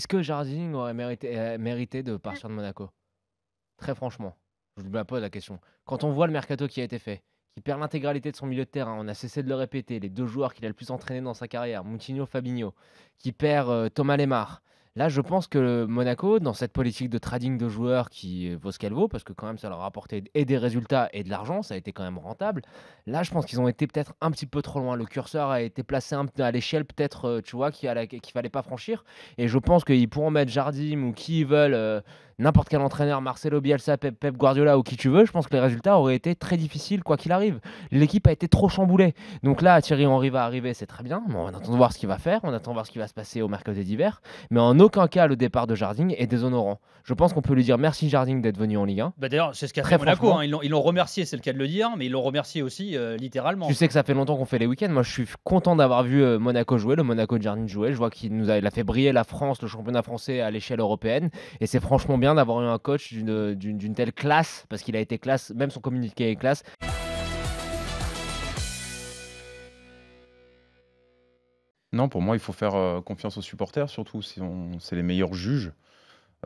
Est-ce que Jardine aurait mérité, euh, de partir de Monaco Très franchement, je vous la pose la question. Quand on voit le mercato qui a été fait, qui perd l'intégralité de son milieu de terrain, on a cessé de le répéter, les deux joueurs qu'il a le plus entraîné dans sa carrière, Moutinho, Fabinho, qui perd euh, Thomas Lemar, Là, je pense que Monaco, dans cette politique de trading de joueurs qui vaut ce qu'elle vaut, parce que quand même ça leur a apporté et des résultats et de l'argent, ça a été quand même rentable. Là, je pense qu'ils ont été peut-être un petit peu trop loin. Le curseur a été placé un, à l'échelle peut-être, euh, tu vois, qu'il ne fallait pas franchir. Et je pense qu'ils pourront mettre Jardim ou qui ils veulent. Euh, n'importe quel entraîneur, Marcelo Bielsa, Pep, Pep, Guardiola ou qui tu veux, je pense que les résultats auraient été très difficiles quoi qu'il arrive. L'équipe a été trop chamboulée. Donc là, Thierry Henry va arriver, c'est très bien. on attend de voir ce qu'il va faire, on attend de voir ce qui va se passer au mercredi d'hiver. Mais en aucun cas, le départ de Jardine est déshonorant. Je pense qu'on peut lui dire merci Jardine d'être venu en Ligue 1. Bah, d'ailleurs, c'est ce qu'a fait Monaco. Hein. Ils l'ont remercié, c'est le cas de le dire, mais ils l'ont remercié aussi euh, littéralement. Tu sais que ça fait longtemps qu'on fait les week-ends. Moi, je suis content d'avoir vu euh, Monaco jouer, le Monaco de Jardine jouer. Je vois qu'il nous a, a fait briller la France, le championnat français à l'échelle européenne. Et c'est franchement bien d'avoir eu un coach d'une telle classe, parce qu'il a été classe, même son communiqué est classe. Non, pour moi, il faut faire euh, confiance aux supporters, surtout si c'est les meilleurs juges.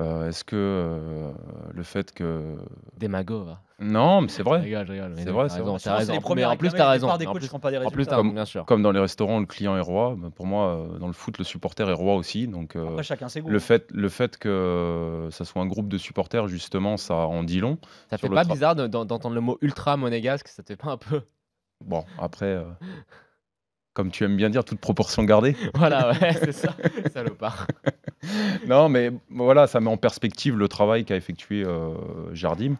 Euh, est-ce que euh, le fait que. Démago, va. Non, mais c'est vrai. C'est vrai, c'est vrai. en plus, t'as raison. En comme, dans les restaurants, le client est roi. Bah, pour moi, euh, dans le foot, le supporter est roi aussi. Donc, euh, chacun ses Le fait, le fait que ça soit un groupe de supporters, justement, ça en dit long. Ça fait pas bizarre d'entendre le mot ultra monégasque. Ça te fait pas un peu. Bon, après euh, comme tu aimes bien dire, toute proportion gardée. Voilà, ouais, c'est ça, salopard. non, mais voilà, ça met en perspective le travail qu'a effectué Jardim.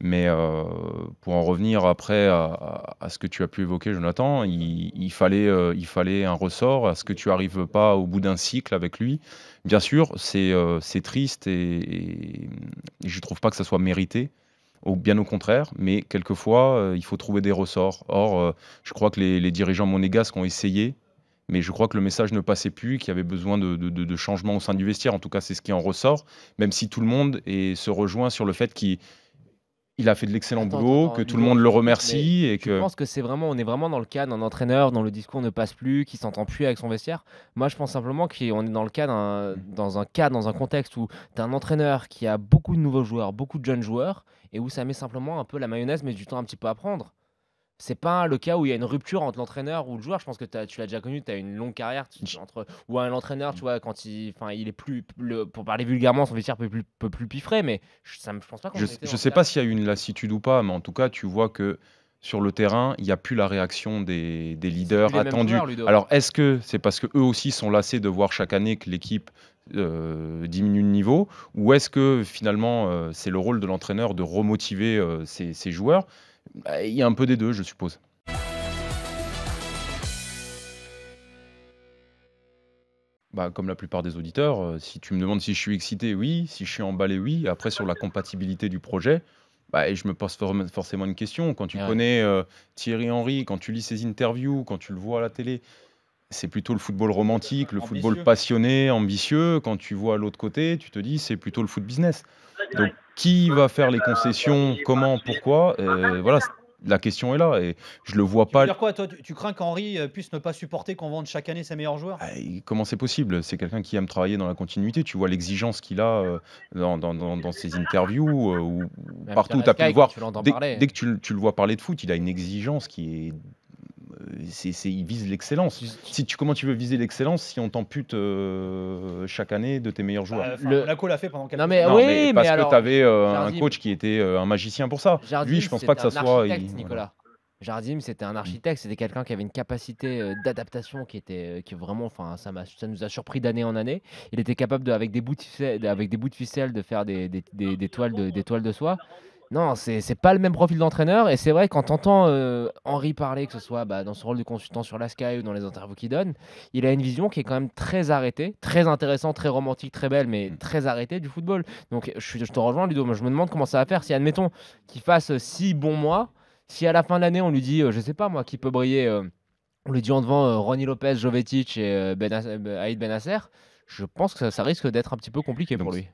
Mais euh, pour en revenir après à, ce que tu as pu évoquer, Jonathan, il, fallait, euh, il fallait un ressort. Est-ce que tu arrives pas au bout d'un cycle avec lui Bien sûr, c'est euh, c'est triste et, je ne trouve pas que ça soit mérité. Ou bien au contraire, mais quelquefois, il faut trouver des ressorts. Or, je crois que les, dirigeants monégasques ont essayé, mais je crois que le message ne passait plus, qu'il y avait besoin de, changements au sein du vestiaire. En tout cas, c'est ce qui en ressort, même si tout le monde et se rejoint sur le fait qu'il il a fait de l'excellent boulot, que tout le monde le remercie et que. Je pense que c'est vraiment, on est vraiment dans le cas d'un entraîneur dont le discours ne passe plus, qui s'entend plus avec son vestiaire. Moi, je pense simplement qu'on est dans le cas mmh. dans un cas, dans un contexte où tu un entraîneur qui a beaucoup de nouveaux joueurs, beaucoup de jeunes joueurs, et où ça met simplement un peu la mayonnaise, mais du temps un petit peu à prendre. C'est pas le cas où il y a une rupture entre l'entraîneur ou le joueur. Je pense que tu l'as déjà connu, tu as une longue carrière entre ou un entraîneur, tu vois, quand il, enfin, il est plus, pour parler vulgairement, son vestiaire peut plus, peut plus piffrer, mais je, ça, je pense pas. Je, je sais pas s'il y a eu une lassitude ou pas, mais en tout cas, tu vois que sur le terrain, il n'y a plus la réaction des, leaders attendus. Alors, est-ce que c'est parce que eux aussi sont lassés de voir chaque année que l'équipe euh, diminue de niveau, ou est-ce que finalement euh, c'est le rôle de l'entraîneur de remotiver ses euh, joueurs? Bah, il y a un peu des deux, je suppose. Bah, comme la plupart des auditeurs, euh, si tu me demandes si je suis excité, oui. Si je suis emballé, oui. Après, sur la compatibilité du projet, bah, je me pose forcément une question. Quand tu connais euh, Thierry Henry, quand tu lis ses interviews, quand tu le vois à la télé, c'est plutôt le football romantique, le football passionné, ambitieux. Quand tu vois l'autre côté, tu te dis c'est plutôt le foot business. Donc, qui va faire les concessions, comment, pourquoi Voilà, la question est là et je le vois pas. quoi, toi, tu, crains qu'Henri euh, puisse ne pas supporter qu'on vende chaque année ses meilleurs joueurs ah, Comment c'est possible C'est quelqu'un qui aime travailler dans la continuité. Tu vois l'exigence qu'il a euh, dans, dans, dans, ses interviews euh, ou partout. As pu le voir. Dès, que tu, tu, le vois parler de foot, il a une exigence qui est c'est, c'est, ils visent l'excellence. Si tu, comment tu veux viser l'excellence si on t'ampute euh, chaque année de tes meilleurs joueurs bah, La l'a fait pendant quelques années parce que tu avais euh, un coach qui était euh, un magicien pour ça. Jardim, je pense pas que ça soit. c'était un architecte, c'était quelqu'un qui avait une capacité d'adaptation qui était qui vraiment, enfin, ça, nous a surpris d'année en année. Il était capable, avec, des bouts de ficelle, de faire des, des toiles de soie. Non, c'est pas le même profil d'entraîneur. Et c'est vrai, qu'en t'entends euh, Henri parler, que ce soit bah, dans son rôle de consultant sur la Sky ou dans les interviews qu'il donne, il a une vision qui est quand même très arrêtée, très intéressante, très romantique, très belle, mais mm. très arrêtée du football. Donc je, je te rejoins, Ludo. Moi, je me demande comment ça va faire si, admettons, qu'il fasse euh, six bons mois, si à la fin de l'année, on lui dit, euh, je sais pas moi, qui peut briller, on lui dit en devant Ronnie Lopez, Jovetic et ben Benasser, je pense que ça, risque d'être un petit peu compliqué pour lui.